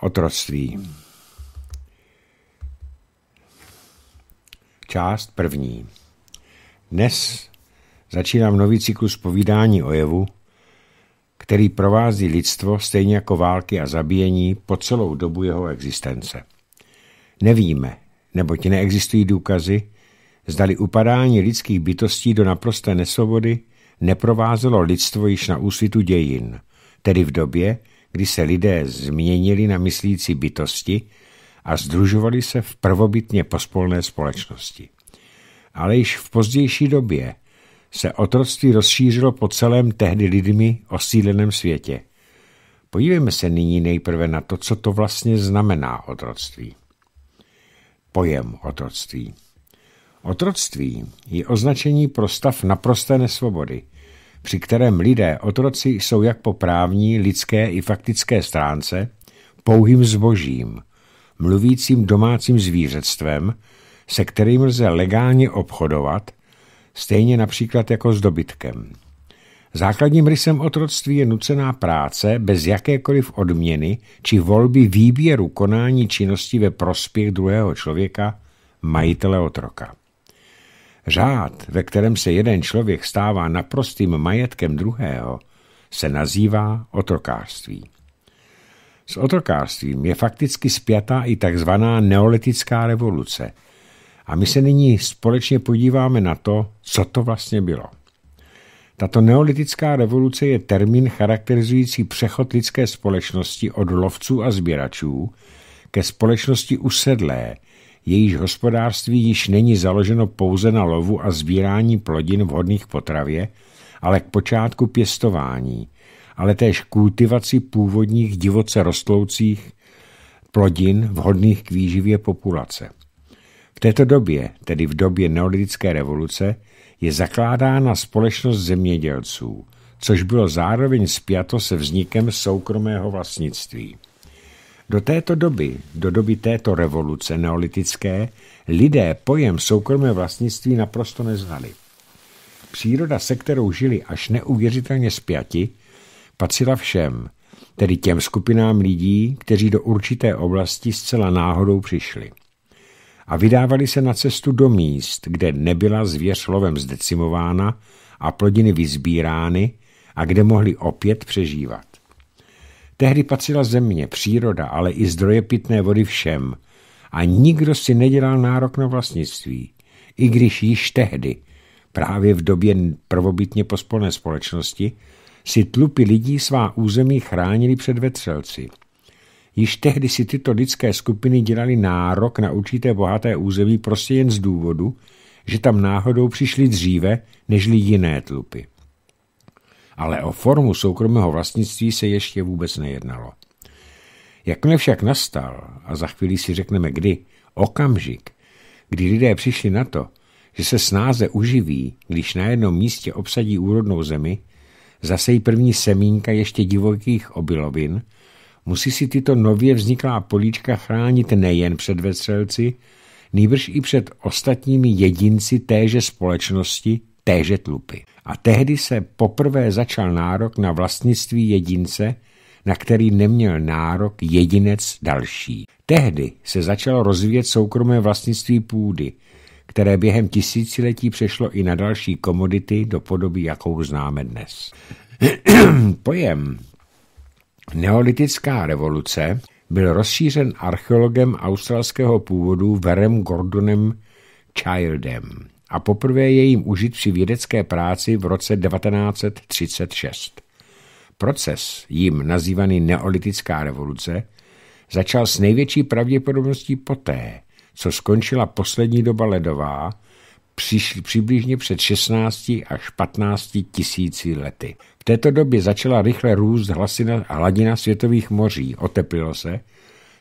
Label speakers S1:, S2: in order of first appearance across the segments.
S1: Otroctví. Část první. Dnes začínám nový cyklus povídání o jevu, který provází lidstvo stejně jako války a zabíjení po celou dobu jeho existence. Nevíme, neboť neexistují důkazy, zdali upadání lidských bytostí do naprosté nesvobody neprovázelo lidstvo již na úsvitu dějin, tedy v době, kdy se lidé změnili na myslící bytosti a združovali se v prvobytně pospolné společnosti. Ale již v pozdější době se otroctví rozšířilo po celém tehdy lidmi osídleném světě. Podívejme se nyní nejprve na to, co to vlastně znamená otroctví. Pojem otroctví. Otroctví je označení pro stav naprosté nesvobody – při kterém lidé otroci jsou jak po právní, lidské i faktické stránce pouhým zbožím, mluvícím domácím zvířectvem, se kterým lze legálně obchodovat, stejně například jako s dobytkem. Základním rysem otroctví je nucená práce bez jakékoliv odměny či volby výběru konání činnosti ve prospěch druhého člověka, majitele otroka. Řád, ve kterém se jeden člověk stává naprostým majetkem druhého, se nazývá otrokářství. S otrokářstvím je fakticky spjatá i takzvaná neolitická revoluce. A my se nyní společně podíváme na to, co to vlastně bylo. Tato neolitická revoluce je termín charakterizující přechod lidské společnosti od lovců a sběračů ke společnosti usedlé, jejíž hospodářství již není založeno pouze na lovu a sbírání plodin vhodných potravě, ale k počátku pěstování, ale též kultivaci původních divoce rostloucích plodin vhodných k výživě populace. V této době, tedy v době neolitické revoluce, je zakládána společnost zemědělců, což bylo zároveň spjato se vznikem soukromého vlastnictví. Do této doby, do doby této revoluce neolitické, lidé pojem soukromé vlastnictví naprosto neznali. Příroda, se kterou žili až neuvěřitelně zpěti, patřila všem, tedy těm skupinám lidí, kteří do určité oblasti zcela náhodou přišli. A vydávali se na cestu do míst, kde nebyla zvěř lovem zdecimována a plodiny vyzbírány a kde mohli opět přežívat. Tehdy patřila země, příroda, ale i zdroje pitné vody všem. A nikdo si nedělal nárok na vlastnictví. I když již tehdy, právě v době prvobytně pospolné společnosti, si tlupy lidí svá území chránili před vetřelci. Již tehdy si tyto lidské skupiny dělali nárok na určité bohaté území prostě jen z důvodu, že tam náhodou přišli dříve nežli jiné tlupy ale o formu soukromého vlastnictví se ještě vůbec nejednalo. Jakmile však nastal, a za chvíli si řekneme kdy, okamžik, kdy lidé přišli na to, že se snáze uživí, když na jednom místě obsadí úrodnou zemi, zasejí první semínka ještě divokých obilovin, musí si tyto nově vzniklá políčka chránit nejen před vetřelci, nýbrž i před ostatními jedinci téže společnosti, téže tlupy. A tehdy se poprvé začal nárok na vlastnictví jedince, na který neměl nárok jedinec další. Tehdy se začalo rozvíjet soukromé vlastnictví půdy, které během tisíciletí přešlo i na další komodity do podoby, jakou známe dnes. Pojem neolitická revoluce byl rozšířen archeologem australského původu Verem Gordonem Childem a poprvé je jim užit při vědecké práci v roce 1936. Proces, jim nazývaný neolitická revoluce, začal s největší pravděpodobností poté, co skončila poslední doba ledová, přišli přibližně před 16 až 15 tisíci lety. V této době začala rychle růst hladina světových moří, oteplilo se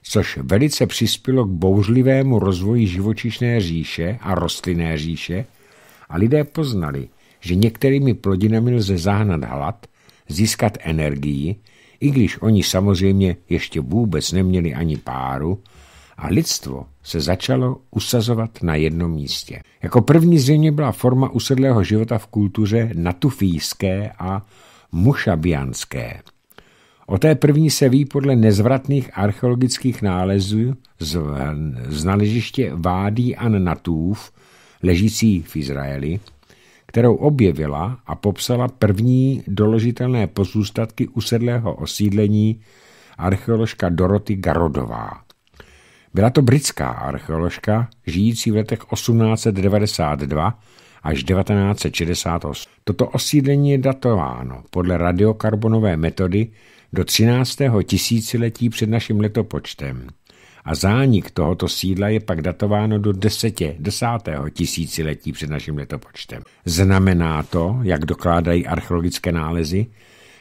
S1: což velice přispělo k bouřlivému rozvoji živočišné říše a rostlinné říše a lidé poznali, že některými plodinami lze zahnat hlad, získat energii, i když oni samozřejmě ještě vůbec neměli ani páru, a lidstvo se začalo usazovat na jednom místě. Jako první zřejmě byla forma usedlého života v kultuře natufijské a mušabianské. O té první se ví podle nezvratných archeologických nálezů z, z naležiště Vádí an Natův, ležící v Izraeli, kterou objevila a popsala první doložitelné pozůstatky usedlého osídlení archeoložka Doroty Garodová. Byla to britská archeoložka, žijící v letech 1892 až 1968. Toto osídlení je datováno podle radiokarbonové metody do 13. tisíciletí před naším letopočtem a zánik tohoto sídla je pak datováno do 10. desátého tisíciletí před naším letopočtem. Znamená to, jak dokládají archeologické nálezy,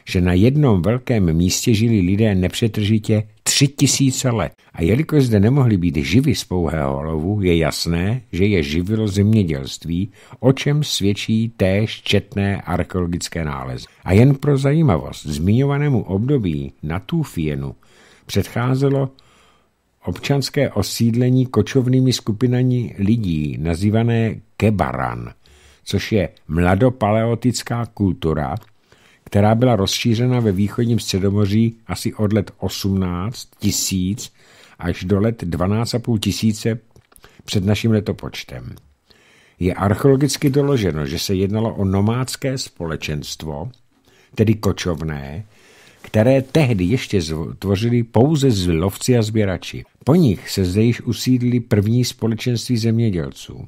S1: že na jednom velkém místě žili lidé nepřetržitě tři tisíce let. A jelikož zde nemohli být živy z pouhého lovu, je jasné, že je živilo zemědělství, o čem svědčí též četné archeologické nálezy. A jen pro zajímavost, zmiňovanému období na Tufienu předcházelo občanské osídlení kočovnými skupinami lidí, nazývané Kebaran, což je mladopaleotická kultura, která byla rozšířena ve východním středomoří asi od let 18 tisíc až do let 12,5 tisíce před naším letopočtem. Je archeologicky doloženo, že se jednalo o nomádské společenstvo, tedy kočovné, které tehdy ještě tvořili pouze lovci a sběrači. Po nich se zde již usídlili první společenství zemědělců.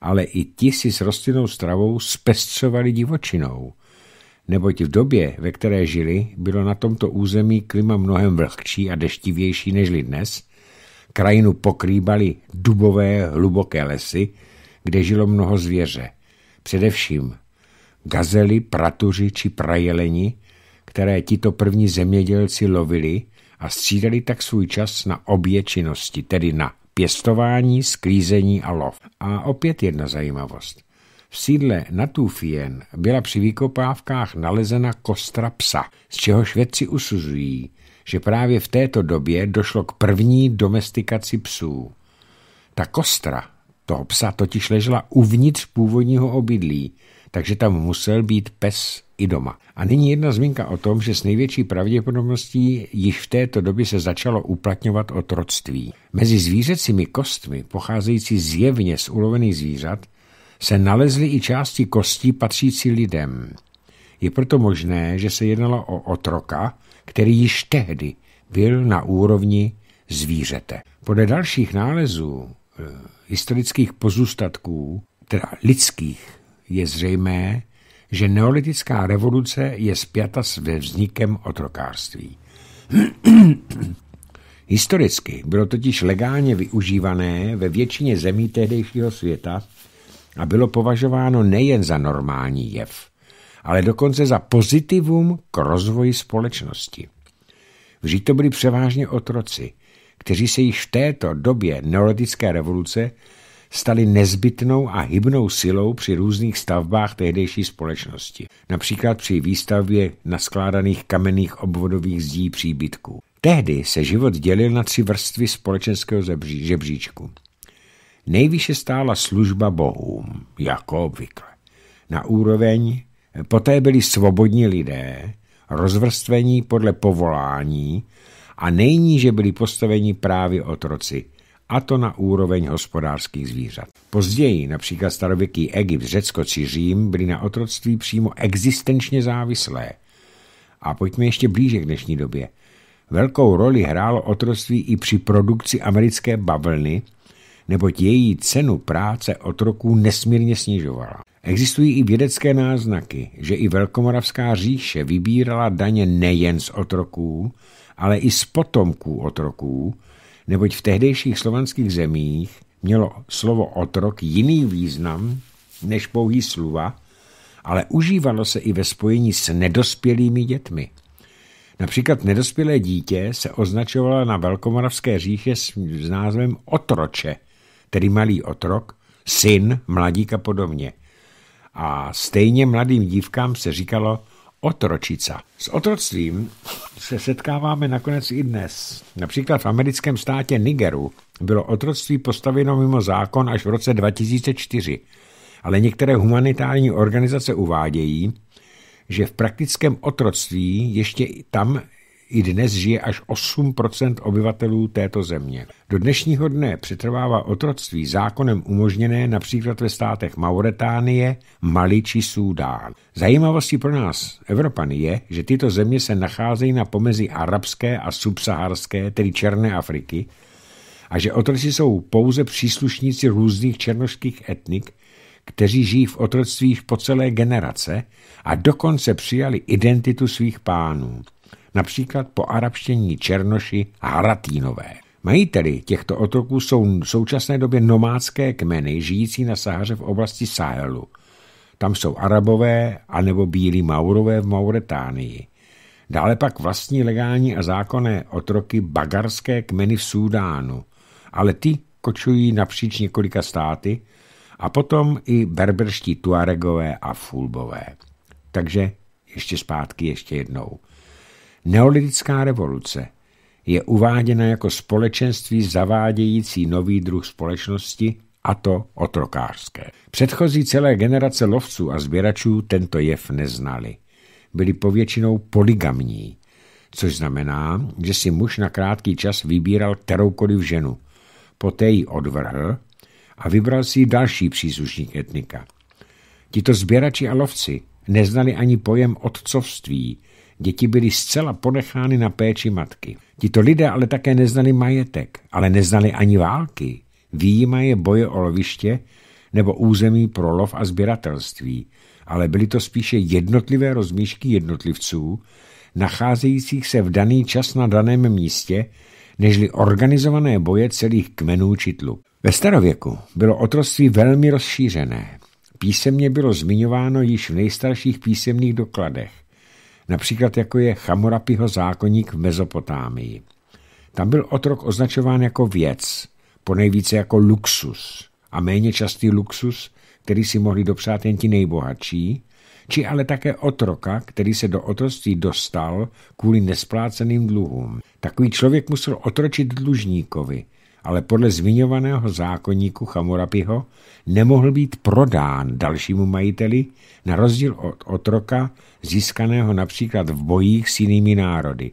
S1: Ale i ti si s rostlinou stravou spestřovali divočinou – neboť v době, ve které žili, bylo na tomto území klima mnohem vlhčí a deštivější nežli dnes, krajinu pokrývaly dubové hluboké lesy, kde žilo mnoho zvěře, především gazely, pratuři či prajeleni, které tito první zemědělci lovili a střídali tak svůj čas na obě činnosti, tedy na pěstování, sklízení a lov. A opět jedna zajímavost. V sídle Natufien byla při výkopávkách nalezena kostra psa, z čeho vědci usuzují, že právě v této době došlo k první domestikaci psů. Ta kostra toho psa totiž ležela uvnitř původního obydlí, takže tam musel být pes i doma. A nyní jedna zmínka o tom, že s největší pravděpodobností již v této době se začalo uplatňovat otroctví. Mezi zvířecími kostmi, pocházející zjevně z ulovených zvířat, se nalezly i části kostí patřící lidem. Je proto možné, že se jednalo o otroka, který již tehdy byl na úrovni zvířete. Podle dalších nálezů eh, historických pozůstatků, teda lidských, je zřejmé, že neolitická revoluce je spjata s vznikem otrokářství. Historicky bylo totiž legálně využívané ve většině zemí tehdejšího světa a bylo považováno nejen za normální jev, ale dokonce za pozitivum k rozvoji společnosti. Vždyť to byli převážně otroci, kteří se již v této době neolitické revoluce stali nezbytnou a hybnou silou při různých stavbách tehdejší společnosti, například při výstavbě naskládaných kamenných obvodových zdí příbytků. Tehdy se život dělil na tři vrstvy společenského žebříčku – nejvyše stála služba bohům, jako obvykle. Na úroveň poté byli svobodní lidé, rozvrstvení podle povolání a nejníže byli postaveni právě otroci, a to na úroveň hospodářských zvířat. Později, například starověký Egypt, Řecko či Řím, byli na otroctví přímo existenčně závislé. A pojďme ještě blíže k dnešní době. Velkou roli hrálo otroctví i při produkci americké bavlny, neboť její cenu práce otroků nesmírně snižovala. Existují i vědecké náznaky, že i Velkomoravská říše vybírala daně nejen z otroků, ale i z potomků otroků, neboť v tehdejších slovanských zemích mělo slovo otrok jiný význam než pouhý sluva, ale užívalo se i ve spojení s nedospělými dětmi. Například nedospělé dítě se označovalo na Velkomoravské říše s, názvem otroče – tedy malý otrok, syn, mladík a podobně. A stejně mladým dívkám se říkalo otročica. S otroctvím se setkáváme nakonec i dnes. Například v americkém státě Nigeru bylo otroctví postaveno mimo zákon až v roce 2004, ale některé humanitární organizace uvádějí, že v praktickém otroctví ještě tam i dnes žije až 8% obyvatelů této země. Do dnešního dne přetrvává otroctví zákonem umožněné například ve státech Mauretánie, Mali či Súdán. Zajímavostí pro nás, Evropany, je, že tyto země se nacházejí na pomezí arabské a subsaharské, tedy Černé Afriky, a že otroci jsou pouze příslušníci různých černožských etnik, kteří žijí v otroctvích po celé generace a dokonce přijali identitu svých pánů například po arabštění Černoši Haratínové. Majiteli těchto otoků jsou v současné době nomádské kmeny žijící na Sahaře v oblasti Sahelu. Tam jsou arabové anebo bílí maurové v Mauretánii. Dále pak vlastní legální a zákonné otroky bagarské kmeny v Súdánu, ale ty kočují napříč několika státy a potom i berberští tuaregové a fulbové. Takže ještě zpátky ještě jednou – Neolitická revoluce je uváděna jako společenství zavádějící nový druh společnosti, a to otrokářské. Předchozí celé generace lovců a sběračů tento jev neznali. Byli povětšinou poligamní, což znamená, že si muž na krátký čas vybíral kteroukoliv ženu. Poté ji odvrhl a vybral si další příslušník etnika. Tito sběrači a lovci neznali ani pojem otcovství, Děti byly zcela ponechány na péči matky. Tito lidé ale také neznali majetek, ale neznali ani války. Výjima je boje o loviště nebo území pro lov a sběratelství, ale byly to spíše jednotlivé rozmíšky jednotlivců, nacházejících se v daný čas na daném místě, nežli organizované boje celých kmenů či tlub. Ve starověku bylo otroctví velmi rozšířené. Písemně bylo zmiňováno již v nejstarších písemných dokladech například jako je Chamorapiho zákoník v Mezopotámii. Tam byl otrok označován jako věc, ponejvíce jako luxus a méně častý luxus, který si mohli dopřát jen ti nejbohatší, či ale také otroka, který se do otroctví dostal kvůli nespláceným dluhům. Takový člověk musel otročit dlužníkovi, ale podle zmiňovaného zákonníku Chamurapiho nemohl být prodán dalšímu majiteli na rozdíl od otroka získaného například v bojích s jinými národy.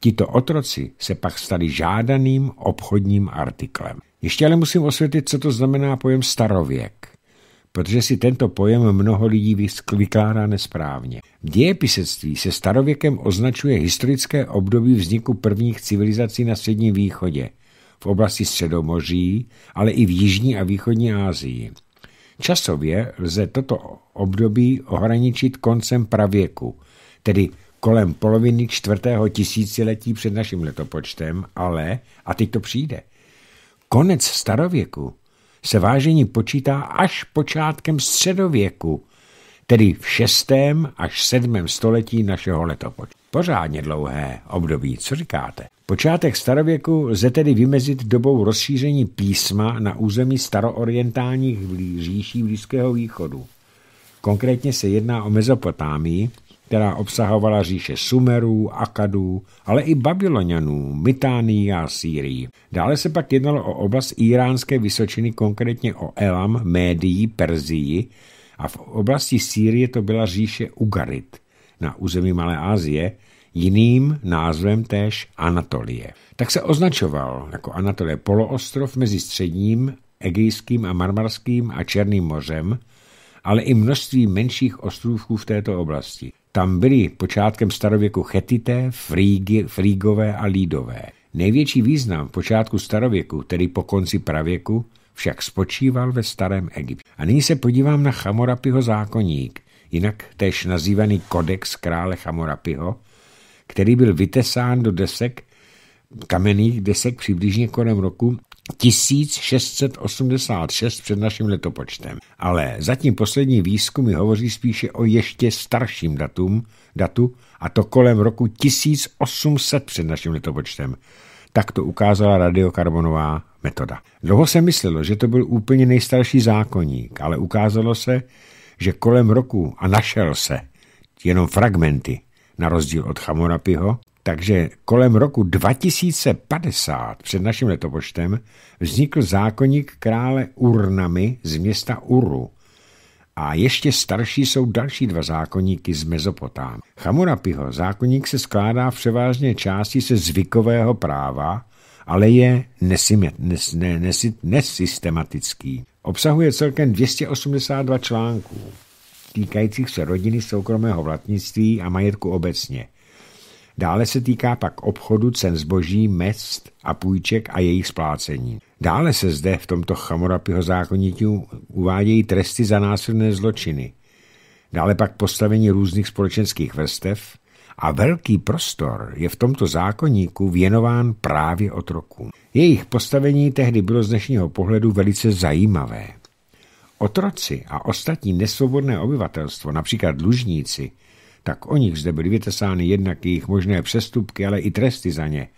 S1: Tito otroci se pak stali žádaným obchodním artiklem. Ještě ale musím osvětlit, co to znamená pojem starověk protože si tento pojem mnoho lidí vykládá nesprávně. V dějepisectví se starověkem označuje historické období vzniku prvních civilizací na Středním východě, v oblasti Středomoří, ale i v Jižní a Východní Asii. Časově lze toto období ohraničit koncem pravěku, tedy kolem poloviny čtvrtého tisíciletí před naším letopočtem, ale, a teď to přijde, konec starověku se vážení počítá až počátkem středověku, tedy v šestém až sedmém století našeho letopočtu. Pořádně dlouhé období, co říkáte? Počátek starověku lze tedy vymezit dobou rozšíření písma na území staroorientálních říší Blízkého východu. Konkrétně se jedná o Mezopotámii, která obsahovala říše Sumerů, Akadů, ale i Babylonianů, Mytánii a Sýrii. Dále se pak jednalo o oblast iránské vysočiny, konkrétně o Elam, Médii, Perzii a v oblasti Sýrie to byla říše Ugarit na území Malé Asie, jiným názvem též Anatolie. Tak se označoval jako Anatolie poloostrov mezi středním, egejským a marmarským a Černým mořem, ale i množství menších ostrůvků v této oblasti. Tam byly počátkem starověku chetité, frígy, frígové a lídové. Největší význam v počátku starověku, tedy po konci pravěku, však spočíval ve starém Egyptě. A nyní se podívám na Chamorapiho zákoník, jinak též nazývaný Kodex krále Chamorapiho, který byl vytesán do desek, kamenných desek přibližně kolem roku 1686 před naším letopočtem. Ale zatím poslední výzkumy hovoří spíše o ještě starším datum, datu, a to kolem roku 1800 před naším letopočtem. Tak to ukázala radiokarbonová metoda. Dlouho se myslelo, že to byl úplně nejstarší zákonník, ale ukázalo se, že kolem roku, a našel se, jenom fragmenty, na rozdíl od Chamurapiho, takže kolem roku 2050 před naším letopočtem vznikl zákonník krále Urnami z města Uru. A ještě starší jsou další dva zákonníky z Mezopotám. Chamurapiho zákonník se skládá v převážně části se zvykového práva, ale je nes, ne, nesystematický. Obsahuje celkem 282 článků týkajících se rodiny, soukromého vlastnictví a majetku obecně. Dále se týká pak obchodu cen zboží, mest a půjček a jejich splácení. Dále se zde v tomto Chamurapiho zákonitě uvádějí tresty za násilné zločiny. Dále pak postavení různých společenských vrstev a velký prostor je v tomto zákonníku věnován právě otrokům. Jejich postavení tehdy bylo z dnešního pohledu velice zajímavé. Otroci a ostatní nesvobodné obyvatelstvo, například dlužníci, tak o nich zde byly vytesány jednak jejich možné přestupky, ale i tresty za ně.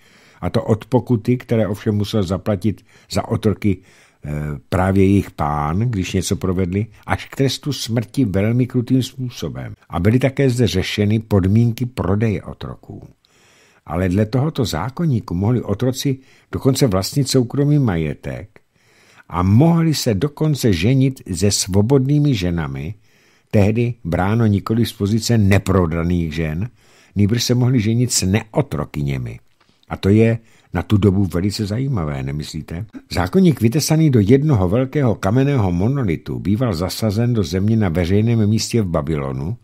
S1: A to od pokuty, které ovšem musel zaplatit za otroky e, právě jejich pán, když něco provedli, až k trestu smrti velmi krutým způsobem. A byly také zde řešeny podmínky prodeje otroků. Ale dle tohoto zákonníku mohli otroci dokonce vlastnit soukromý majetek, a mohli se dokonce ženit se svobodnými ženami, tehdy bráno nikoli z pozice neprodaných žen, nejbrž se mohli ženit s neotrokyněmi. A to je na tu dobu velice zajímavé, nemyslíte? Zákonník vytesaný do jednoho velkého kamenného monolitu býval zasazen do země na veřejném místě v Babylonu,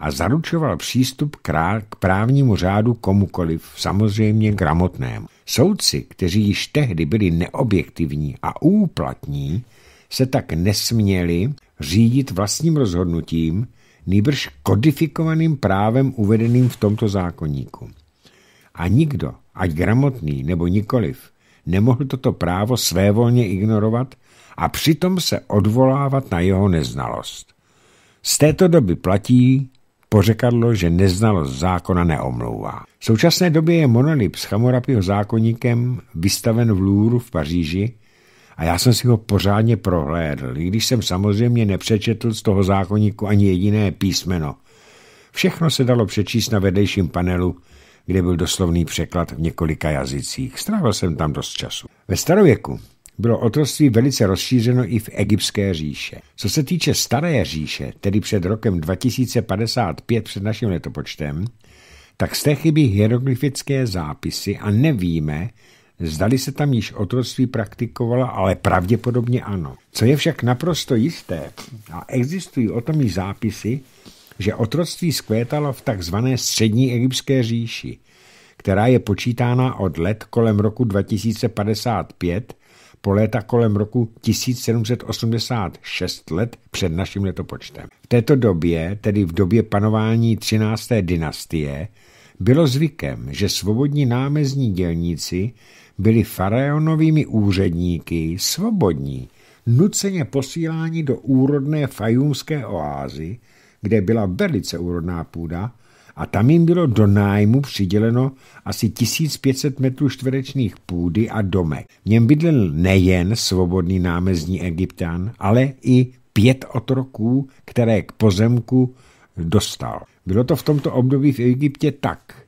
S1: a zaručoval přístup k právnímu řádu komukoliv, samozřejmě gramotnému. Soudci, kteří již tehdy byli neobjektivní a úplatní, se tak nesměli řídit vlastním rozhodnutím, nýbrž kodifikovaným právem uvedeným v tomto zákonníku. A nikdo, ať gramotný nebo nikoliv, nemohl toto právo svévolně ignorovat a přitom se odvolávat na jeho neznalost. Z této doby platí, pořekadlo, že neznalost zákona neomlouvá. V současné době je monolip s Chamorapího zákonníkem vystaven v Louvru v Paříži a já jsem si ho pořádně prohlédl, i když jsem samozřejmě nepřečetl z toho zákonníku ani jediné písmeno. Všechno se dalo přečíst na vedlejším panelu, kde byl doslovný překlad v několika jazycích. Strávil jsem tam dost času. Ve starověku bylo otroctví velice rozšířeno i v egyptské říše. Co se týče staré říše, tedy před rokem 2055 před naším letopočtem, tak z té chybí hieroglyfické zápisy a nevíme, zdali se tam již otroctví praktikovala, ale pravděpodobně ano. Co je však naprosto jisté, a existují o tom i zápisy, že otroctví skvétalo v takzvané střední egyptské říši, která je počítána od let kolem roku 2055 po léta kolem roku 1786 let před naším letopočtem. V této době, tedy v době panování 13. dynastie, bylo zvykem, že svobodní námezní dělníci byli faraonovými úředníky svobodní, nuceně posíláni do úrodné fajumské oázy, kde byla velice úrodná půda, a tam jim bylo do nájmu přiděleno asi 1500 metrů čtverečných půdy a domek. V něm bydlel nejen svobodný námezní egyptán, ale i pět otroků, které k pozemku dostal. Bylo to v tomto období v Egyptě tak,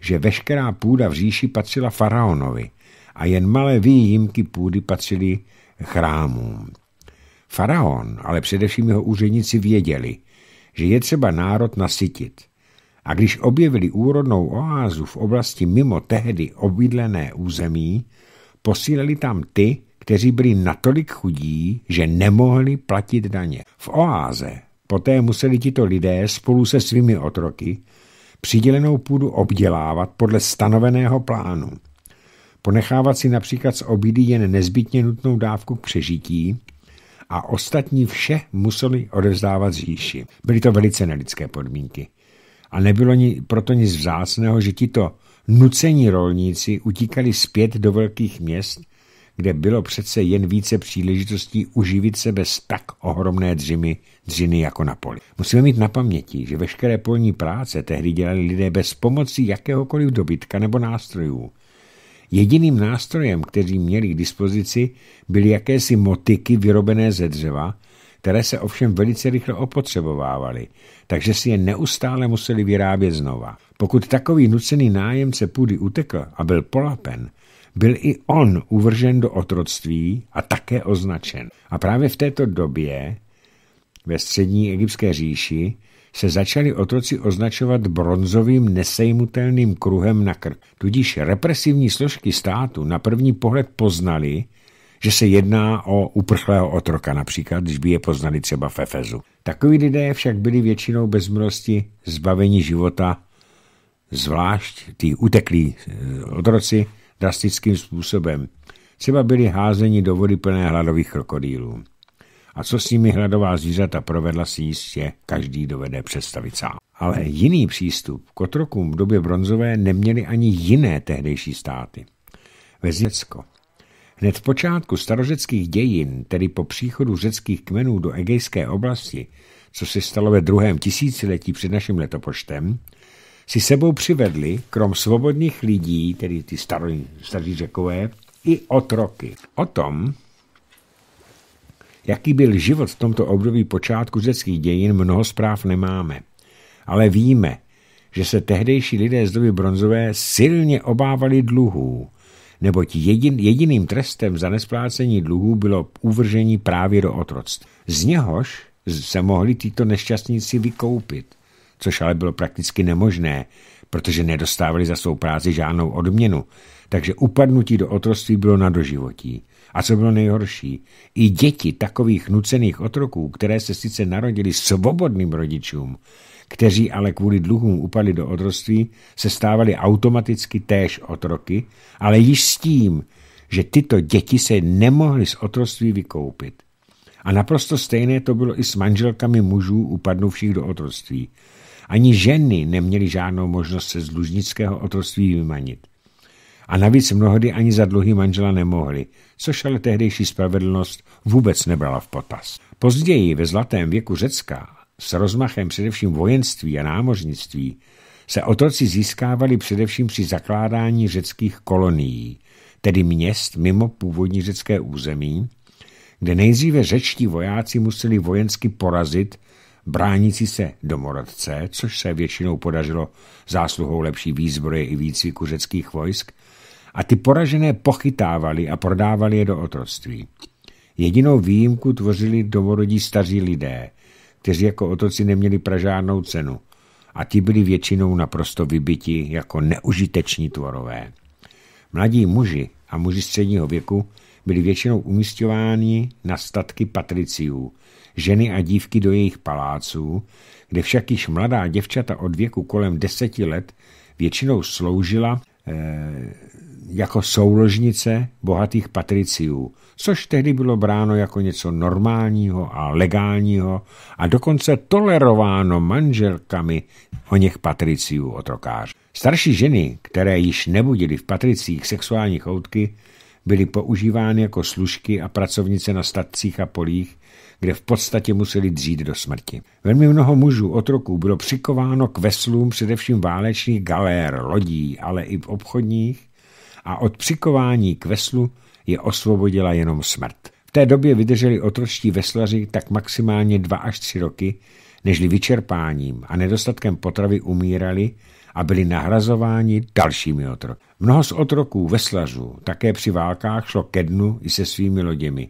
S1: že veškerá půda v říši patřila faraonovi a jen malé výjimky půdy patřily chrámům. Faraon, ale především jeho úředníci věděli, že je třeba národ nasytit – a když objevili úrodnou oázu v oblasti mimo tehdy obydlené území, posílali tam ty, kteří byli natolik chudí, že nemohli platit daně. V oáze poté museli tito lidé spolu se svými otroky přidělenou půdu obdělávat podle stanoveného plánu. Ponechávat si například z obídy jen nezbytně nutnou dávku k přežití a ostatní vše museli odevzdávat říši. Byly to velice nelidské podmínky a nebylo ni, proto nic vzácného, že tito nucení rolníci utíkali zpět do velkých měst, kde bylo přece jen více příležitostí uživit se bez tak ohromné dřiny, dřiny jako na poli. Musíme mít na paměti, že veškeré polní práce tehdy dělali lidé bez pomoci jakéhokoliv dobytka nebo nástrojů. Jediným nástrojem, který měli k dispozici, byly jakési motyky vyrobené ze dřeva, které se ovšem velice rychle opotřebovávaly, takže si je neustále museli vyrábět znova. Pokud takový nucený nájemce půdy utekl a byl polapen, byl i on uvržen do otroctví a také označen. A právě v této době ve střední egyptské říši se začali otroci označovat bronzovým nesejmutelným kruhem na krk. Tudíž represivní složky státu na první pohled poznali, že se jedná o uprchlého otroka například, když by je poznali třeba v Efezu. Takoví lidé však byli většinou bez milosti zbaveni života, zvlášť ty uteklí eh, otroci drastickým způsobem. Třeba byli házeni do vody plné hladových krokodýlů. A co s nimi hladová zvířata provedla si jistě každý dovede představit sám. Ale jiný přístup k otrokům v době bronzové neměli ani jiné tehdejší státy. Vezecko, Hned v počátku starořeckých dějin, tedy po příchodu řeckých kmenů do egejské oblasti, co se stalo ve druhém tisíciletí před naším letopočtem, si sebou přivedli, krom svobodných lidí, tedy ty starý, řekové, i otroky. O tom, jaký byl život v tomto období počátku řeckých dějin, mnoho zpráv nemáme. Ale víme, že se tehdejší lidé z doby bronzové silně obávali dluhů, neboť jedin, jediným trestem za nesplácení dluhů bylo uvržení právě do otroctví. Z něhož se mohli tyto nešťastníci vykoupit, což ale bylo prakticky nemožné, protože nedostávali za svou práci žádnou odměnu, takže upadnutí do otroctví bylo na doživotí. A co bylo nejhorší, i děti takových nucených otroků, které se sice narodili svobodným rodičům, kteří ale kvůli dluhům upadli do otroctví, se stávali automaticky též otroky, ale již s tím, že tyto děti se nemohly z otroctví vykoupit. A naprosto stejné to bylo i s manželkami mužů upadnuvších do otroctví. Ani ženy neměly žádnou možnost se z dlužnického otroctví vymanit. A navíc mnohdy ani za dluhy manžela nemohli, což ale tehdejší spravedlnost vůbec nebrala v potaz. Později ve zlatém věku Řecka s rozmachem především vojenství a námořnictví se otroci získávali především při zakládání řeckých kolonií, tedy měst mimo původní řecké území, kde nejdříve řečtí vojáci museli vojensky porazit bránící se domorodce, což se většinou podařilo zásluhou lepší výzbroje i výcviku řeckých vojsk, a ty poražené pochytávali a prodávali je do otroctví. Jedinou výjimku tvořili domorodí staří lidé, kteří jako otoci neměli pražádnou cenu a ti byli většinou naprosto vybiti jako neužiteční tvorové. Mladí muži a muži středního věku byli většinou umístěváni na statky patriciů, ženy a dívky do jejich paláců, kde však již mladá děvčata od věku kolem deseti let většinou sloužila eh, jako souložnice bohatých patriciů, což tehdy bylo bráno jako něco normálního a legálního a dokonce tolerováno manželkami o něch patriciů otrokář. Starší ženy, které již nebudily v patricích sexuální choutky, byly používány jako služky a pracovnice na statcích a polích, kde v podstatě museli dřít do smrti. Velmi mnoho mužů otroků bylo přikováno k veslům především válečných galér, lodí, ale i v obchodních a od přikování k veslu je osvobodila jenom smrt. V té době vydrželi otročtí veslaři tak maximálně dva až tři roky, nežli vyčerpáním a nedostatkem potravy umírali a byli nahrazováni dalšími otroky. Mnoho z otroků veslařů také při válkách šlo ke dnu i se svými loděmi.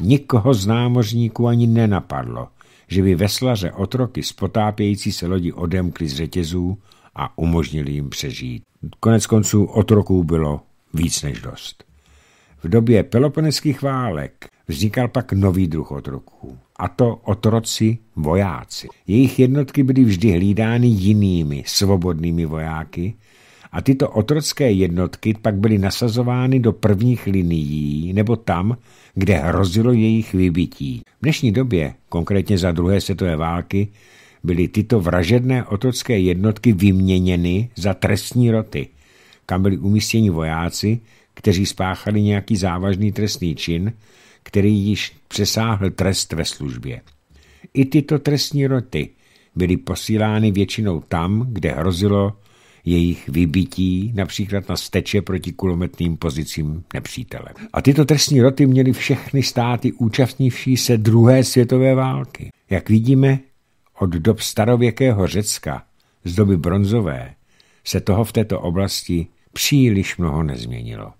S1: Nikoho z námořníků ani nenapadlo, že by veslaře otroky z potápějící se lodi odemkli z řetězů a umožnili jim přežít. Konec konců otroků bylo víc než dost. V době peloponeských válek vznikal pak nový druh otroků, a to otroci vojáci. Jejich jednotky byly vždy hlídány jinými svobodnými vojáky a tyto otrocké jednotky pak byly nasazovány do prvních linií nebo tam, kde hrozilo jejich vybití. V dnešní době, konkrétně za druhé světové války, byly tyto vražedné otocké jednotky vyměněny za trestní roty, kam byli umístěni vojáci, kteří spáchali nějaký závažný trestný čin, který již přesáhl trest ve službě. I tyto trestní roty byly posílány většinou tam, kde hrozilo jejich vybití, například na steče proti kulometným pozicím nepřítele. A tyto trestní roty měly všechny státy účastnivší se druhé světové války. Jak vidíme, od dob starověkého Řecka, z doby bronzové, se toho v této oblasti příliš mnoho nezměnilo.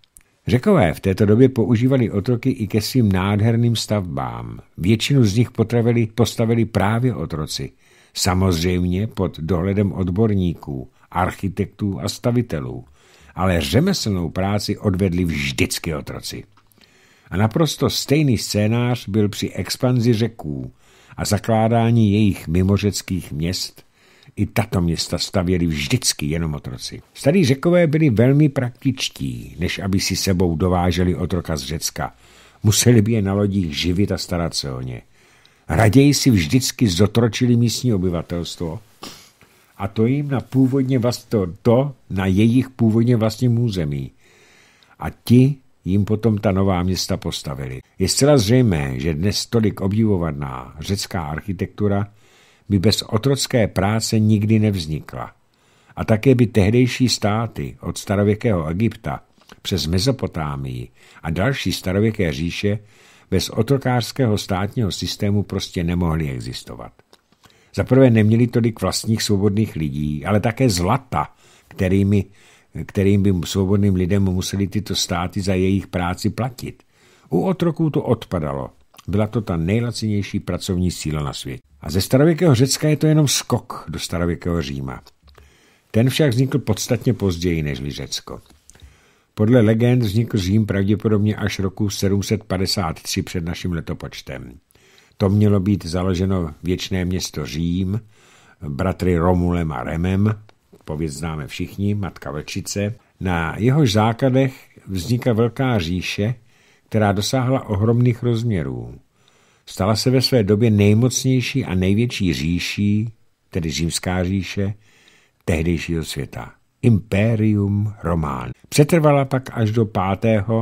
S1: Řekové v této době používali otroky i ke svým nádherným stavbám. Většinu z nich potravili, postavili právě otroci, samozřejmě pod dohledem odborníků, architektů a stavitelů, ale řemeslnou práci odvedli vždycky otroci. A naprosto stejný scénář byl při expanzi řeků, a zakládání jejich mimořeckých měst i tato města stavěli vždycky jenom otroci. Starí řekové byli velmi praktičtí, než aby si sebou dováželi otroka z Řecka. Museli by je na lodích živit a starat se o ně. Raději si vždycky zotročili místní obyvatelstvo a to jim na původně vlast, to, to na jejich původně vlastním území. A ti jim potom ta nová města postavili. Je zcela zřejmé, že dnes tolik obdivovaná řecká architektura by bez otrocké práce nikdy nevznikla. A také by tehdejší státy od starověkého Egypta přes Mezopotámii a další starověké říše bez otrokářského státního systému prostě nemohly existovat. Zaprvé neměli tolik vlastních svobodných lidí, ale také zlata, kterými kterým by svobodným lidem museli tyto státy za jejich práci platit. U otroků to odpadalo. Byla to ta nejlacinější pracovní síla na světě. A ze starověkého Řecka je to jenom skok do starověkého Říma. Ten však vznikl podstatně později než Řecko. Podle legend vznikl Řím pravděpodobně až roku 753 před naším letopočtem. To mělo být založeno věčné město Řím, bratry Romulem a Remem, Pověď známe všichni, matka Vlčice, na jehož základech vznikla velká říše, která dosáhla ohromných rozměrů. Stala se ve své době nejmocnější a největší říší, tedy římská říše, tehdejšího světa. Imperium Román. Přetrvala pak až do 5.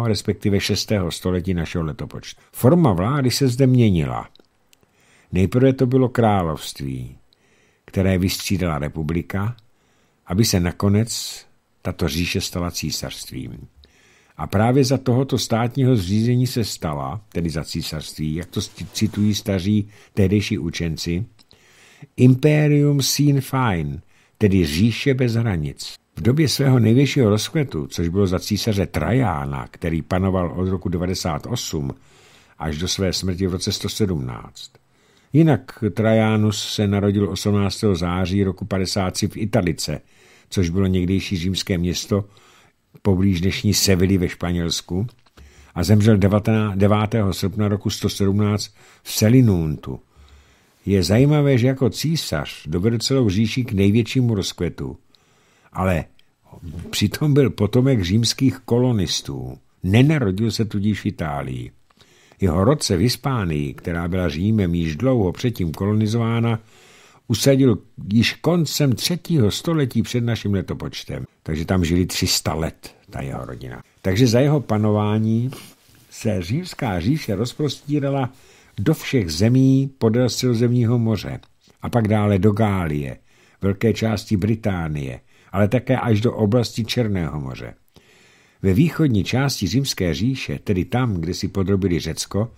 S1: respektive 6. století našeho letopočtu. Forma vlády se zde měnila. Nejprve to bylo království, které vystřídala republika, aby se nakonec tato říše stala císařstvím. A právě za tohoto státního zřízení se stala, tedy za císařství, jak to citují staří tehdejší učenci, Imperium sin fine, tedy říše bez hranic. V době svého největšího rozkvetu, což bylo za císaře Trajána, který panoval od roku 98 až do své smrti v roce 117. Jinak Trajanus se narodil 18. září roku 53 v Italice, což bylo někdejší římské město poblíž dnešní Sevily ve Španělsku, a zemřel 9. srpna roku 117 v Selinuntu. Je zajímavé, že jako císař dovedl celou říši k největšímu rozkvetu, ale přitom byl potomek římských kolonistů. Nenarodil se tudíž v Itálii. Jeho roce v Hispánii, která byla Římem již dlouho předtím kolonizována, usadil již koncem třetího století před naším letopočtem. Takže tam žili 300 let, ta jeho rodina. Takže za jeho panování se římská říše rozprostírala do všech zemí podél Středozemního moře a pak dále do Gálie, velké části Británie, ale také až do oblasti Černého moře. Ve východní části římské říše, tedy tam, kde si podrobili Řecko,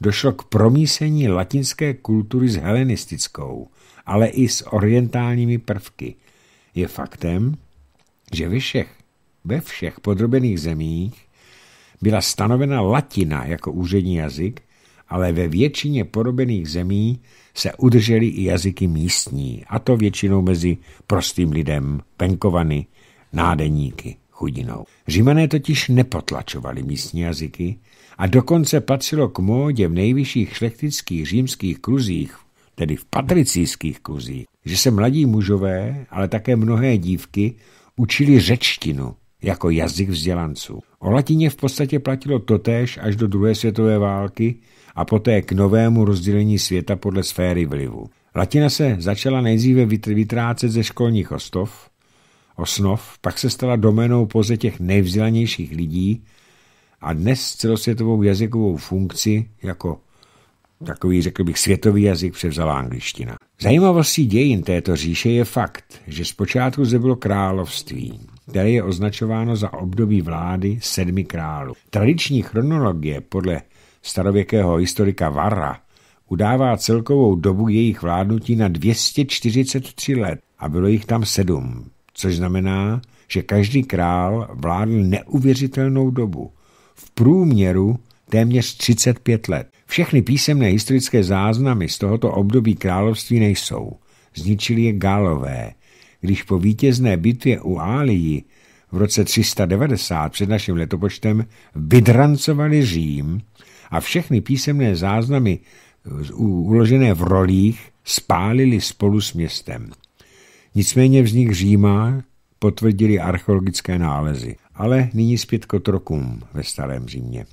S1: došlo k promísení latinské kultury s helenistickou, ale i s orientálními prvky. Je faktem, že ve všech, ve všech podrobených zemích byla stanovena latina jako úřední jazyk, ale ve většině podrobených zemí se udržely i jazyky místní, a to většinou mezi prostým lidem, penkovany, nádeníky, chudinou. Římané totiž nepotlačovali místní jazyky, a dokonce patřilo k módě v nejvyšších šlechtických římských kruzích, tedy v patricijských kruzích, že se mladí mužové, ale také mnohé dívky učili řečtinu jako jazyk vzdělanců. O latině v podstatě platilo totéž až do druhé světové války a poté k novému rozdělení světa podle sféry vlivu. Latina se začala nejdříve vytrácet ze školních ostov, osnov, pak se stala doménou poze těch nejvzdělanějších lidí a dnes celosvětovou jazykovou funkci jako takový, řekl bych, světový jazyk převzala angliština. Zajímavostí dějin této říše je fakt, že zpočátku zde bylo království, které je označováno za období vlády sedmi králů. Tradiční chronologie podle starověkého historika Varra udává celkovou dobu jejich vládnutí na 243 let a bylo jich tam sedm, což znamená, že každý král vládl neuvěřitelnou dobu – v průměru téměř 35 let. Všechny písemné historické záznamy z tohoto období království nejsou. Zničili je Galové. Když po vítězné bitvě u Álii v roce 390 před naším letopočtem vydrancovali Řím a všechny písemné záznamy uložené v rolích spálili spolu s městem. Nicméně vznik Říma potvrdili archeologické nálezy ale nyní zpět k otrokům ve starém Římě.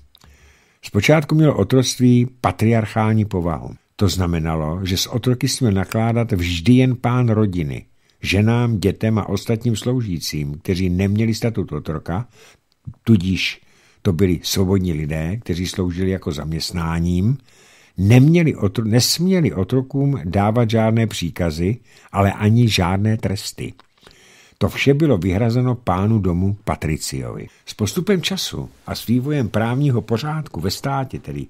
S1: Zpočátku měl otroctví patriarchální povahu. To znamenalo, že s otroky směl nakládat vždy jen pán rodiny, ženám, dětem a ostatním sloužícím, kteří neměli statut otroka, tudíž to byli svobodní lidé, kteří sloužili jako zaměstnáním, neměli otro, nesměli otrokům dávat žádné příkazy, ale ani žádné tresty. To vše bylo vyhrazeno pánu domu Patriciovi. S postupem času a s vývojem právního pořádku ve státě, tedy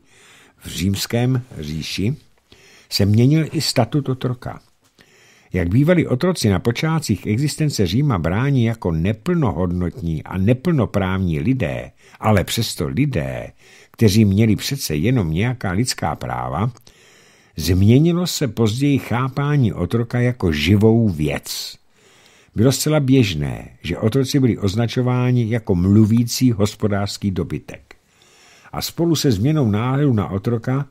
S1: v římském říši, se měnil i statut otroka. Jak bývali otroci na počátcích existence Říma brání jako neplnohodnotní a neplnoprávní lidé, ale přesto lidé, kteří měli přece jenom nějaká lidská práva, změnilo se později chápání otroka jako živou věc bylo zcela běžné, že otroci byli označováni jako mluvící hospodářský dobytek. A spolu se změnou náhledu na otroka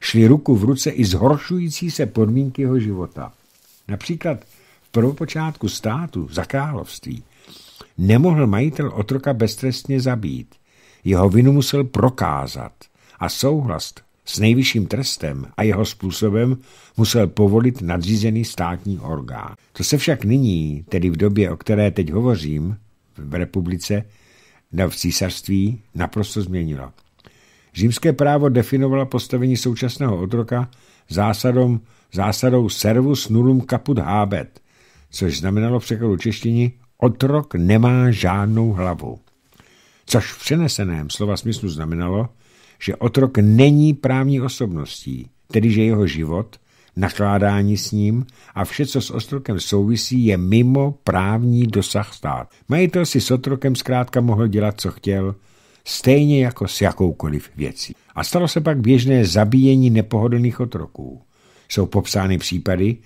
S1: šly ruku v ruce i zhoršující se podmínky jeho života. Například v prvopočátku státu za království nemohl majitel otroka beztrestně zabít. Jeho vinu musel prokázat a souhlas s nejvyšším trestem a jeho způsobem musel povolit nadřízený státní orgán. To se však nyní, tedy v době, o které teď hovořím, v republice, v císařství, naprosto změnilo. Římské právo definovalo postavení současného otroka zásadom, zásadou servus nullum caput habet, což znamenalo v překladu češtiny otrok nemá žádnou hlavu. Což v přeneseném slova smyslu znamenalo, že otrok není právní osobností, tedy že jeho život, nakládání s ním a vše, co s otrokem souvisí, je mimo právní dosah stát. Majitel si s otrokem zkrátka mohl dělat, co chtěl, stejně jako s jakoukoliv věcí. A stalo se pak běžné zabíjení nepohodlných otroků. Jsou popsány případy,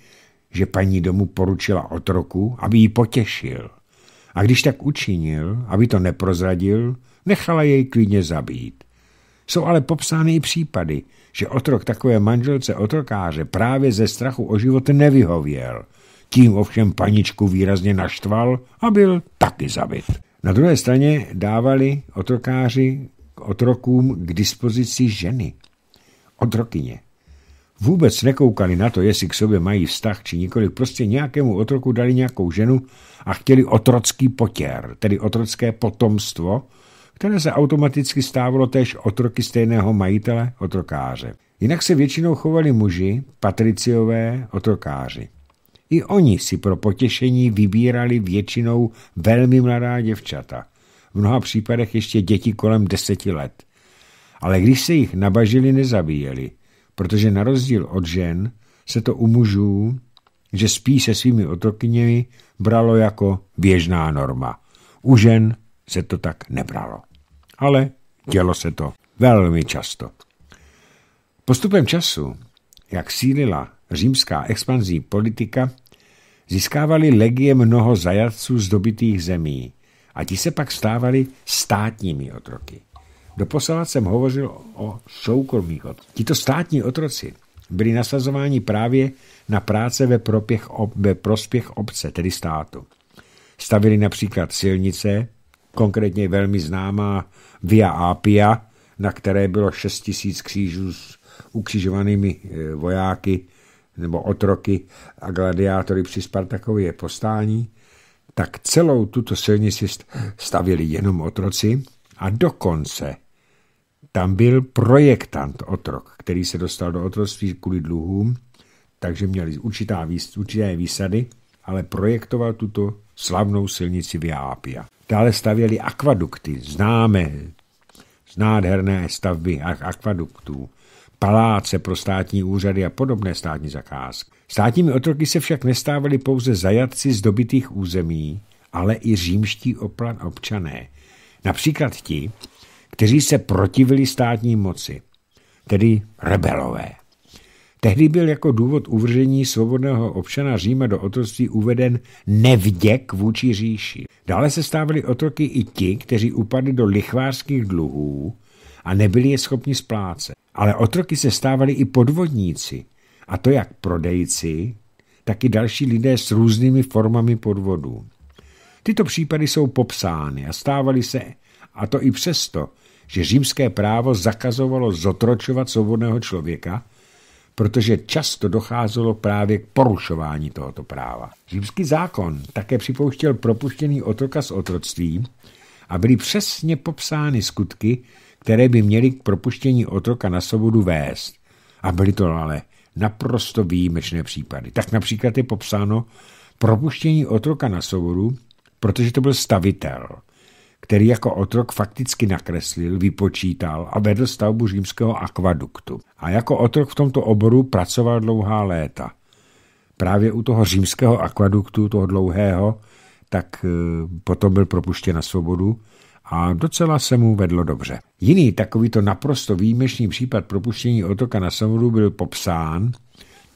S1: že paní domu poručila otroku, aby ji potěšil. A když tak učinil, aby to neprozradil, nechala jej klidně zabít. Jsou ale popsány i případy, že otrok takové manželce otrokáře právě ze strachu o život nevyhověl. Tím ovšem paničku výrazně naštval a byl taky zabit. Na druhé straně dávali otrokáři k otrokům k dispozici ženy. Otrokyně. Vůbec nekoukali na to, jestli k sobě mají vztah či nikoli. Prostě nějakému otroku dali nějakou ženu a chtěli otrocký potěr, tedy otrocké potomstvo, které se automaticky stávalo též otroky stejného majitele, otrokáře. Jinak se většinou chovali muži, patriciové, otrokáři. I oni si pro potěšení vybírali většinou velmi mladá děvčata, v mnoha případech ještě děti kolem deseti let. Ale když se jich nabažili, nezabíjeli, protože na rozdíl od žen se to u mužů, že spí se svými otrokyněmi, bralo jako běžná norma. U žen se to tak nebralo. Ale dělo se to velmi často. Postupem času, jak sílila římská expanzí politika, získávali legie mnoho zajatců z dobitých zemí a ti se pak stávali státními otroky. Doposavat jsem hovořil o soukromých otrocích. Tito státní otroci byli nasazováni právě na práce ve, ob ve prospěch obce, tedy státu. Stavili například silnice, konkrétně velmi známá Via Apia, na které bylo 6 tisíc křížů s ukřižovanými eh, vojáky nebo otroky a gladiátory při Spartakově postání, tak celou tuto silnici stavili jenom otroci a dokonce tam byl projektant otrok, který se dostal do otroctví kvůli dluhům, takže měli určitá, určité výsady, ale projektoval tuto slavnou silnici Via Appia. Dále stavěli akvadukty, známé z nádherné stavby akvaduktů, paláce pro státní úřady a podobné státní zakázky. Státními otroky se však nestávali pouze zajatci z dobitých území, ale i římští oplan občané. Například ti, kteří se protivili státní moci, tedy rebelové. Tehdy byl jako důvod uvržení svobodného občana Říma do otroctví uveden nevděk vůči říši. Dále se stávali otroky i ti, kteří upadli do lichvářských dluhů a nebyli je schopni splácet. Ale otroky se stávali i podvodníci, a to jak prodejci, tak i další lidé s různými formami podvodů. Tyto případy jsou popsány a stávaly se, a to i přesto, že římské právo zakazovalo zotročovat svobodného člověka, protože často docházelo právě k porušování tohoto práva. Římský zákon také připouštěl propuštěný otroka z otroctví a byly přesně popsány skutky, které by měly k propuštění otroka na svobodu vést. A byly to ale naprosto výjimečné případy. Tak například je popsáno propuštění otroka na svobodu, protože to byl stavitel – který jako otrok fakticky nakreslil, vypočítal a vedl stavbu římského akvaduktu. A jako otrok v tomto oboru pracoval dlouhá léta. Právě u toho římského akvaduktu, toho dlouhého, tak e, potom byl propuštěn na svobodu a docela se mu vedlo dobře. Jiný takovýto naprosto výjimečný případ propuštění otroka na svobodu byl popsán,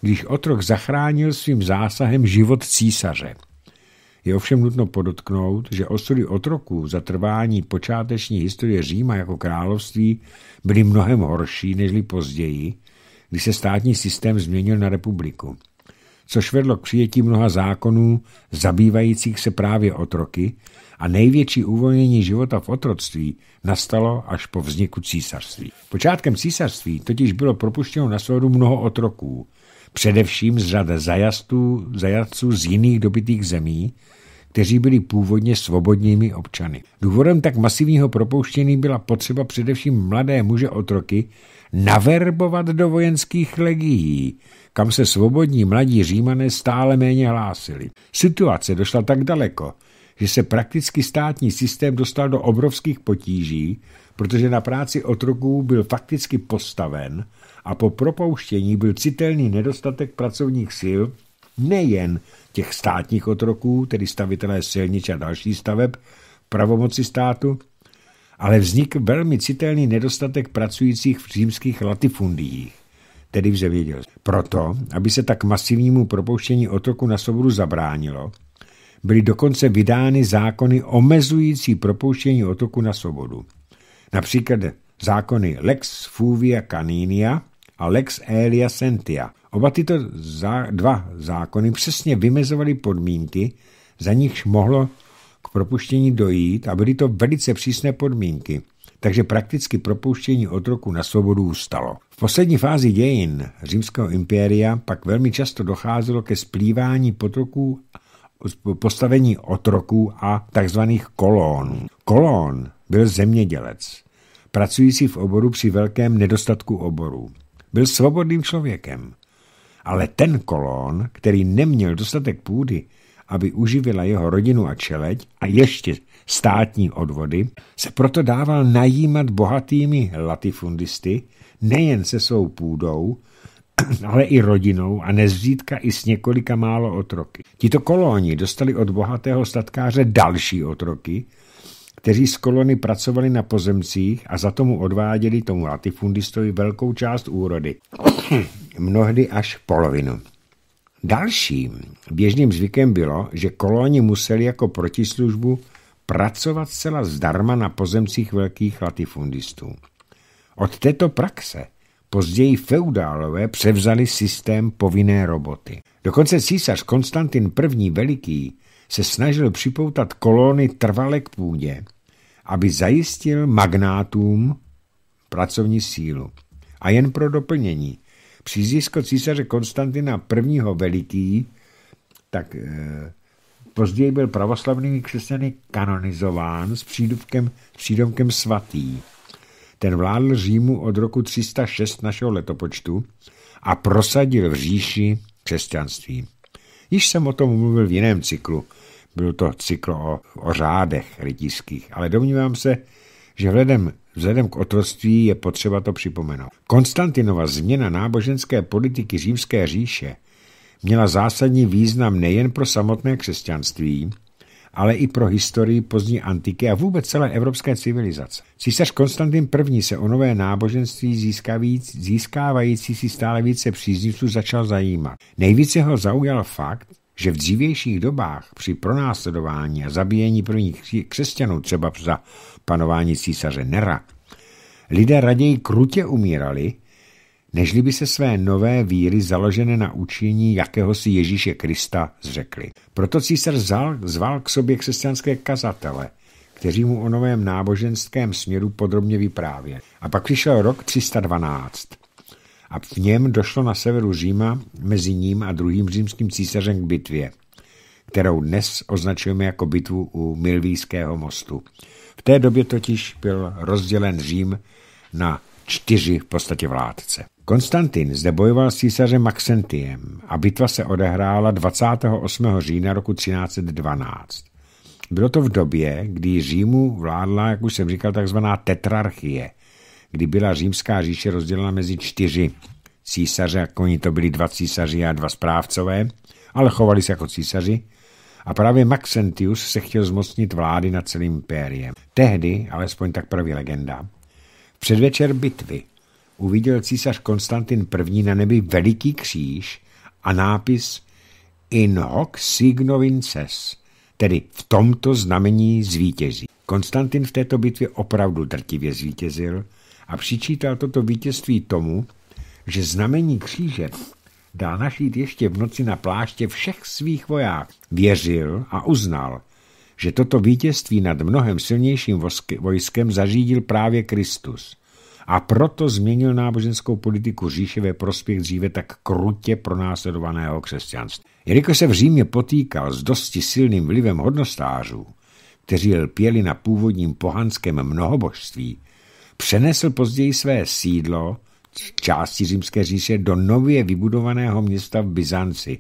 S1: když otrok zachránil svým zásahem život císaře – je ovšem nutno podotknout, že osudy otroků za trvání počáteční historie Říma jako království byly mnohem horší nežli později, kdy se státní systém změnil na republiku, což vedlo k přijetí mnoha zákonů zabývajících se právě otroky a největší uvolnění života v otroctví nastalo až po vzniku císařství. Počátkem císařství totiž bylo propuštěno na svobodu mnoho otroků, především z řad zajastů, zajatců z jiných dobitých zemí, kteří byli původně svobodními občany. Důvodem tak masivního propouštění byla potřeba především mladé muže otroky naverbovat do vojenských legií, kam se svobodní mladí římané stále méně hlásili. Situace došla tak daleko, že se prakticky státní systém dostal do obrovských potíží, protože na práci otroků byl fakticky postaven a po propouštění byl citelný nedostatek pracovních sil nejen těch státních otroků, tedy stavitelé silnič a další staveb, pravomoci státu, ale vznik velmi citelný nedostatek pracujících v římských latifundiích, tedy v zemědělství. Proto, aby se tak masivnímu propouštění otroku na svobodu zabránilo, byly dokonce vydány zákony omezující propouštění otoku na svobodu. Například zákony Lex Fuvia Caninia, a lex aelia sentia. Oba tyto zá, dva zákony přesně vymezovaly podmínky, za nichž mohlo k propuštění dojít a byly to velice přísné podmínky, takže prakticky propuštění otroku na svobodu ustalo. V poslední fázi dějin římského impéria pak velmi často docházelo ke splývání potroků postavení otroků a tzv. kolónů. Kolón byl zemědělec, pracující v oboru při velkém nedostatku oborů byl svobodným člověkem. Ale ten kolón, který neměl dostatek půdy, aby uživila jeho rodinu a čeleď a ještě státní odvody, se proto dával najímat bohatými latifundisty nejen se svou půdou, ale i rodinou a nezřídka i s několika málo otroky. Tito kolóni dostali od bohatého statkáře další otroky, kteří z kolony pracovali na pozemcích a za tomu odváděli tomu latifundistovi velkou část úrody, mnohdy až polovinu. Dalším běžným zvykem bylo, že koloni museli jako protislužbu pracovat zcela zdarma na pozemcích velkých latifundistů. Od této praxe později feudálové převzali systém povinné roboty. Dokonce císař Konstantin I. Veliký se snažil připoutat kolony trvale k půdě, aby zajistil magnátům pracovní sílu. A jen pro doplnění, při zisku císaře Konstantina I. Veliký, tak e, později byl pravoslavný křesťany kanonizován s přídomkem, přídomkem svatý. Ten vládl Římu od roku 306 našeho letopočtu a prosadil v říši křesťanství. Již jsem o tom mluvil v jiném cyklu. Byl to cyklo o, o řádech rytířských, ale domnívám se, že vzhledem, vzhledem k otroctví je potřeba to připomenout. Konstantinova změna náboženské politiky římské říše měla zásadní význam nejen pro samotné křesťanství, ale i pro historii pozdní antiky a vůbec celé evropské civilizace. Císař Konstantin I. se o nové náboženství získávající si stále více příznivců začal zajímat. Nejvíce ho zaujal fakt, že v dřívějších dobách při pronásledování a zabíjení prvních křesťanů, třeba za panování císaře Nera, lidé raději krutě umírali, nežli by se své nové víry založené na učení jakéhosi Ježíše Krista zřekli. Proto císař zval k sobě křesťanské kazatele, kteří mu o novém náboženském směru podrobně vyprávě. A pak přišel rok 312 a v něm došlo na severu Říma mezi ním a druhým římským císařem k bitvě, kterou dnes označujeme jako bitvu u Milvíského mostu. V té době totiž byl rozdělen Řím na čtyři v podstatě vládce. Konstantin zde bojoval s císařem Maxentiem a bitva se odehrála 28. října roku 1312. Bylo to v době, kdy Římu vládla, jak už jsem říkal, takzvaná tetrarchie, kdy byla římská říše rozdělena mezi čtyři císaře, jako oni to byli dva císaři a dva správcové, ale chovali se jako císaři, a právě Maxentius se chtěl zmocnit vlády nad celým impériem. Tehdy, alespoň tak praví legenda, v předvečer bitvy uviděl císař Konstantin I. na nebi veliký kříž a nápis In hoc signo vinces, tedy v tomto znamení zvítězí. Konstantin v této bitvě opravdu drtivě zvítězil a přičítal toto vítězství tomu, že znamení kříže dá našít ještě v noci na pláště všech svých voják. Věřil a uznal, že toto vítězství nad mnohem silnějším vojskem zařídil právě Kristus a proto změnil náboženskou politiku říše ve prospěch dříve tak krutě pronásledovaného křesťanství. Jelikož se v Římě potýkal s dosti silným vlivem hodnostářů, kteří lpěli na původním pohanském mnohobožství, přenesl později své sídlo v části římské říše do nově vybudovaného města v Byzanci,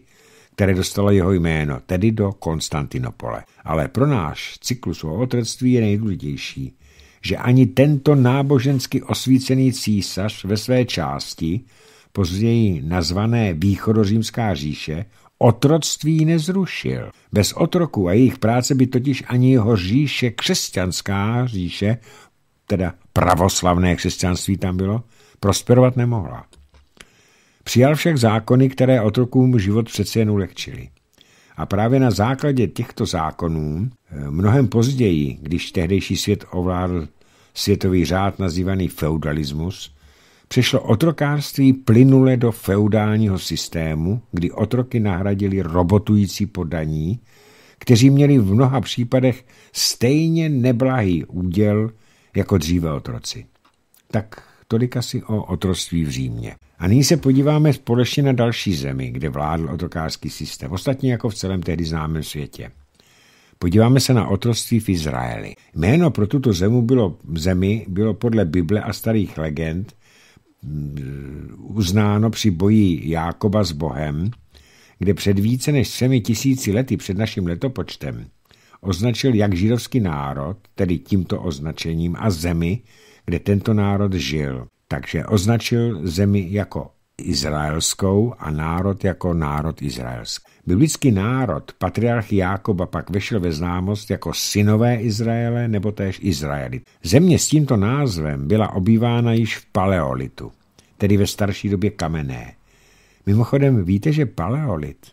S1: které dostalo jeho jméno, tedy do Konstantinopole. Ale pro náš cyklus o otroctví je nejdůležitější, že ani tento nábožensky osvícený císař ve své části, později nazvané Východořímská říše, otroctví nezrušil. Bez otroků a jejich práce by totiž ani jeho říše, křesťanská říše, teda pravoslavné křesťanství tam bylo, prosperovat nemohla. Přijal však zákony, které otrokům život přece jen ulehčili. A právě na základě těchto zákonů, eh, mnohem později, když tehdejší svět ovládl světový řád nazývaný feudalismus, přešlo otrokářství plynule do feudálního systému, kdy otroky nahradili robotující podaní, kteří měli v mnoha případech stejně neblahý úděl jako dříve otroci. Tak tolik asi o otroctví v Římě. A nyní se podíváme společně na další zemi, kde vládl otrokářský systém, ostatně jako v celém tehdy známém světě. Podíváme se na otroctví v Izraeli. Jméno pro tuto zemi bylo, zemi bylo podle Bible a starých legend mm, uznáno při boji Jákoba s Bohem, kde před více než třemi tisíci lety před naším letopočtem označil jak židovský národ, tedy tímto označením, a zemi, kde tento národ žil takže označil zemi jako izraelskou a národ jako národ izraelský. Biblický národ patriarch Jákoba pak vešel ve známost jako synové Izraele nebo též Izraelit. Země s tímto názvem byla obývána již v paleolitu, tedy ve starší době kamenné. Mimochodem víte, že paleolit,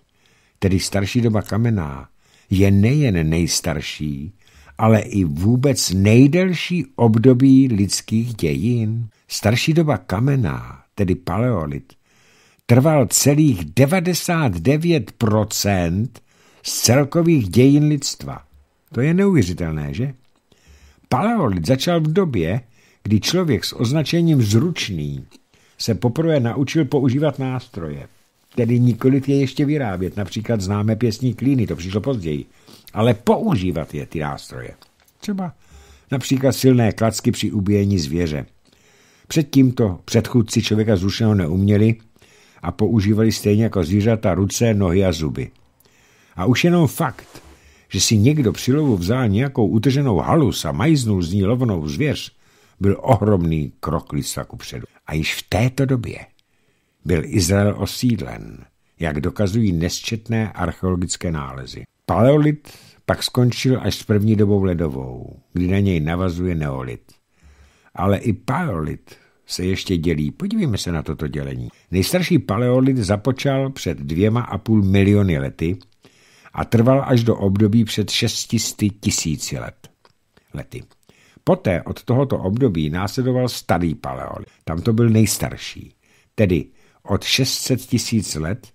S1: tedy starší doba kamenná, je nejen nejstarší, ale i vůbec nejdelší období lidských dějin. Starší doba kamená, tedy paleolit, trval celých 99% z celkových dějin lidstva. To je neuvěřitelné, že? Paleolit začal v době, kdy člověk s označením zručný se poprvé naučil používat nástroje. Tedy nikoli je ještě vyrábět, například známe pěsní klíny, to přišlo později, ale používat je, ty nástroje. Třeba například silné klacky při ubíjení zvěře. Předtím to předchůdci člověka zrušeného neuměli a používali stejně jako zvířata ruce, nohy a zuby. A už jenom fakt, že si někdo při lovu vzal nějakou utrženou halus a majznul z ní lovnou zvěř, byl ohromný krok lidstva kupředu. A již v této době byl Izrael osídlen, jak dokazují nesčetné archeologické nálezy. Paleolit pak skončil až s první dobou ledovou, kdy na něj navazuje neolit ale i paleolit se ještě dělí. Podívejme se na toto dělení. Nejstarší paleolit započal před dvěma a půl miliony lety a trval až do období před 600 tisíci let. lety. Poté od tohoto období následoval starý paleolit. Tam to byl nejstarší, tedy od 600 tisíc let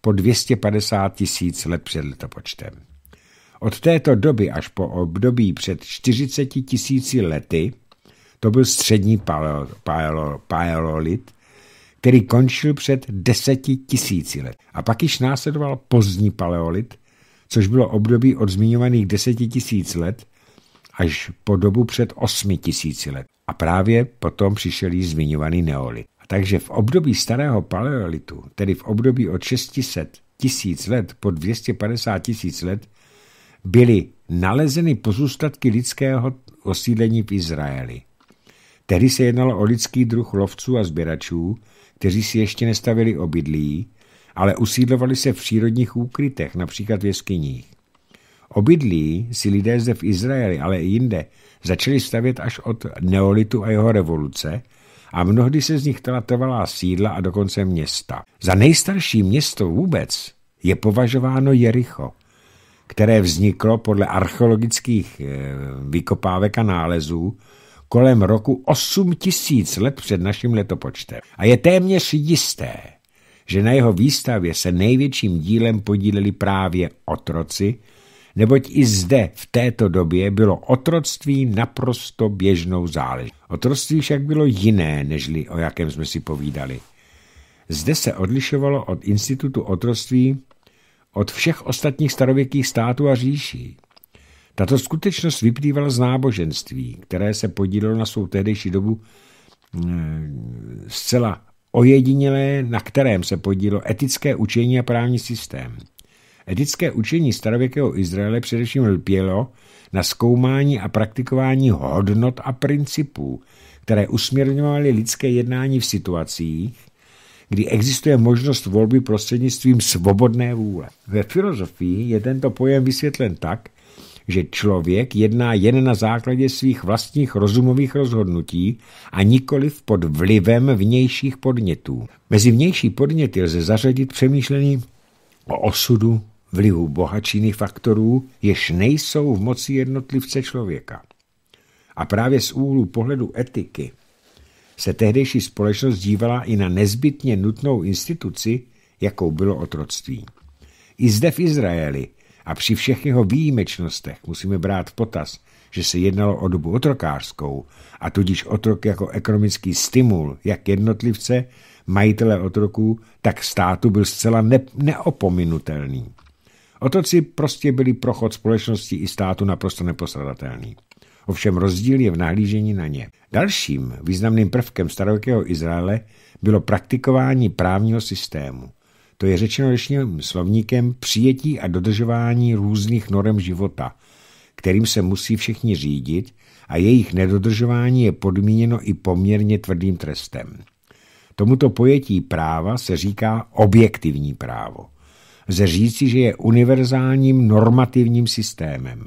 S1: po 250 tisíc let před letopočtem. Od této doby až po období před 40 tisíci lety to byl střední paleolit, který končil před deseti tisíci let. A pak již následoval pozdní paleolit, což bylo období od zmiňovaných deseti tisíc let až po dobu před osmi tisíci let. A právě potom přišel již zmiňovaný neolit. Takže v období starého paleolitu, tedy v období od 600 tisíc let po 250 tisíc let, byly nalezeny pozůstatky lidského osídlení v Izraeli. Tehdy se jednalo o lidský druh lovců a sběračů, kteří si ještě nestavili obydlí, ale usídlovali se v přírodních úkrytech, například v jeskyních. Obydlí si lidé zde v Izraeli, ale i jinde, začali stavět až od neolitu a jeho revoluce a mnohdy se z nich tratovala sídla a dokonce města. Za nejstarší město vůbec je považováno Jericho, které vzniklo podle archeologických eh, vykopávek a nálezů kolem roku 8 tisíc let před naším letopočtem. A je téměř jisté, že na jeho výstavě se největším dílem podíleli právě otroci, neboť i zde v této době bylo otroctví naprosto běžnou záležitostí. Otroctví však bylo jiné, nežli o jakém jsme si povídali. Zde se odlišovalo od institutu otroctví od všech ostatních starověkých států a říší. Tato skutečnost vyplývala z náboženství, které se podílelo na svou tehdejší dobu mm, zcela ojedinělé, na kterém se podílo etické učení a právní systém. Etické učení starověkého Izraele především lpělo na zkoumání a praktikování hodnot a principů, které usměrňovaly lidské jednání v situacích, kdy existuje možnost volby prostřednictvím svobodné vůle. Ve filozofii je tento pojem vysvětlen tak, že člověk jedná jen na základě svých vlastních rozumových rozhodnutí a nikoliv pod vlivem vnějších podnětů. Mezi vnější podněty lze zařadit přemýšlení o osudu, vlivu bohačiny faktorů, jež nejsou v moci jednotlivce člověka. A právě z úhlu pohledu etiky se tehdejší společnost dívala i na nezbytně nutnou instituci, jakou bylo otroctví. I zde v Izraeli a při všech jeho výjimečnostech musíme brát v potaz, že se jednalo o dobu otrokářskou a tudíž otrok jako ekonomický stimul jak jednotlivce, majitele otroků, tak státu byl zcela ne neopominutelný. Otroci prostě byli prochod společnosti i státu naprosto nepostradatelný. Ovšem rozdíl je v nahlížení na ně. Dalším významným prvkem starověkého Izraele bylo praktikování právního systému to je řečeno dnešním slovníkem přijetí a dodržování různých norem života, kterým se musí všichni řídit a jejich nedodržování je podmíněno i poměrně tvrdým trestem. Tomuto pojetí práva se říká objektivní právo. Lze říci, že je univerzálním normativním systémem.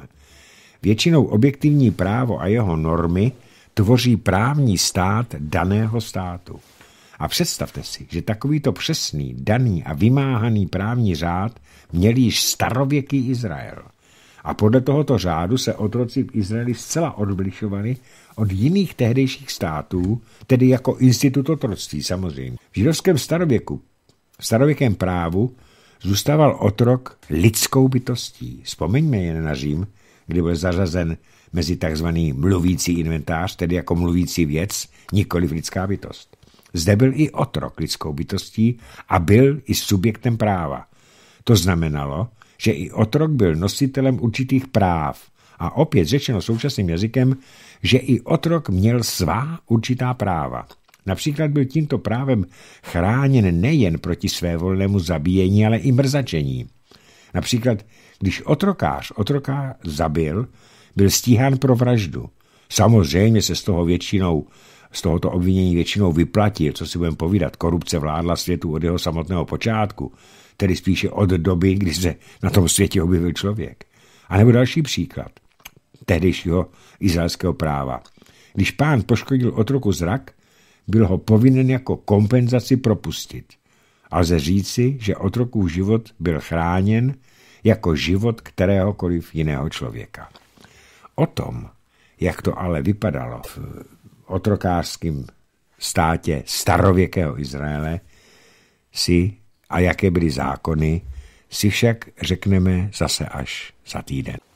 S1: Většinou objektivní právo a jeho normy tvoří právní stát daného státu. A představte si, že takovýto přesný, daný a vymáhaný právní řád měl již starověký Izrael. A podle tohoto řádu se otroci v Izraeli zcela odblišovali od jiných tehdejších států, tedy jako institut otroctví samozřejmě. V židovském starověku, v starověkém právu, zůstával otrok lidskou bytostí. Vzpomeňme jen na Řím, kdy byl zařazen mezi tzv. mluvící inventář, tedy jako mluvící věc, nikoli lidská bytost. Zde byl i otrok lidskou bytostí a byl i subjektem práva. To znamenalo, že i otrok byl nositelem určitých práv a opět řečeno současným jazykem, že i otrok měl svá určitá práva. Například byl tímto právem chráněn nejen proti svévolnému zabíjení, ale i mrzačení. Například, když otrokář otroka zabil, byl stíhán pro vraždu. Samozřejmě se z toho většinou z tohoto obvinění většinou vyplatil, co si budeme povídat. Korupce vládla světu od jeho samotného počátku, tedy spíše od doby, kdy se na tom světě objevil člověk. A nebo další příklad tehdejšího izraelského práva. Když pán poškodil otroku zrak, byl ho povinen jako kompenzaci propustit. A lze říci, že otrokův život byl chráněn jako život kteréhokoliv jiného člověka. O tom, jak to ale vypadalo v otrokářském státě starověkého Izraele si a jaké byly zákony, si však řekneme zase až za týden.